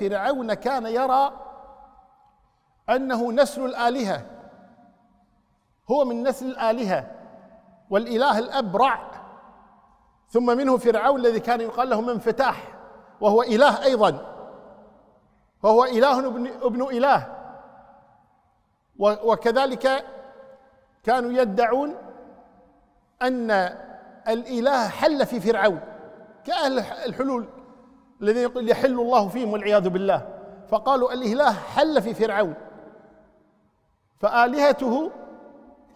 فرعون كان يرى انه نسل الالهه هو من نسل الالهه والاله الابرع ثم منه فرعون الذي كان يقال له منفتاح وهو اله ايضا وهو اله ابن, ابن اله وكذلك كانوا يدعون ان الاله حل في فرعون كاهل الحلول الذين يحل الله فيهم والعياذ بالله فقالوا الإله حل في فرعون فآلهته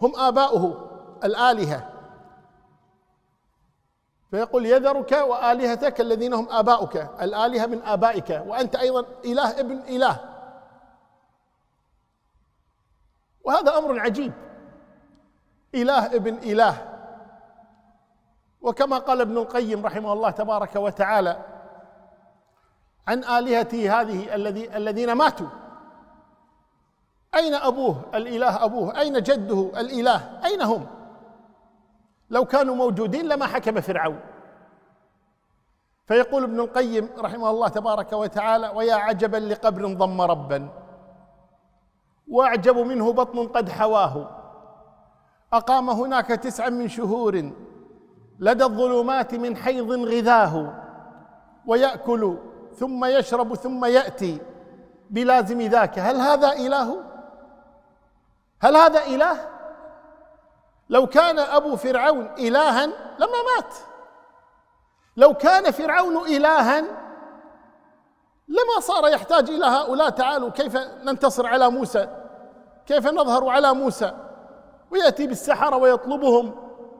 هم آباؤه الآلهة فيقول يذرك وآلهتك الذين هم آباؤك الآلهة من آبائك وأنت أيضا إله ابن إله وهذا أمر عجيب إله ابن إله وكما قال ابن القيم رحمه الله تبارك وتعالى عن آلهته هذه الذي الذين ماتوا أين أبوه الإله أبوه أين جده الإله أين هم لو كانوا موجودين لما حكم فرعون فيقول ابن القيم رحمه الله تبارك وتعالى ويا عجبا لقبر ضم ربا واعجب منه بطن قد حواه اقام هناك تسعا من شهور لدى الظلمات من حيض غذاه ويأكل ثم يشرب ثم يأتي بلازم ذاك هل هذا إله؟ هل هذا إله؟ لو كان أبو فرعون إلها لما مات لو كان فرعون إلها لما صار يحتاج إلى هؤلاء تعالوا كيف ننتصر على موسى كيف نظهر على موسى ويأتي بالسحرة ويطلبهم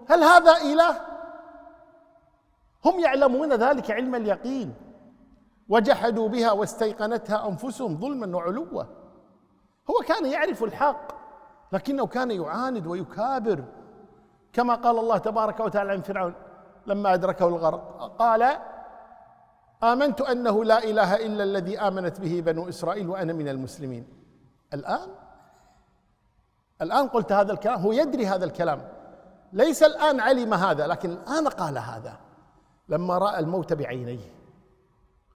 هل هذا إله؟ هم يعلمون ذلك علم اليقين وجحدوا بها واستيقنتها انفسهم ظلما وعلوا هو كان يعرف الحق لكنه كان يعاند ويكابر كما قال الله تبارك وتعالى عن فرعون لما ادركه الغرق قال امنت انه لا اله الا الذي امنت به بنو اسرائيل وانا من المسلمين الان الان قلت هذا الكلام هو يدري هذا الكلام ليس الان علم هذا لكن الان قال هذا لما راى الموت بعينيه